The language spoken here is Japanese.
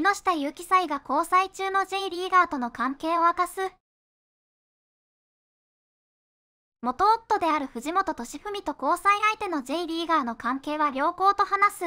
木下ゆきさが交際中の J リーガーとの関係を明かす。元夫である藤本敏文と交際相手の J リーガーの関係は良好と話す。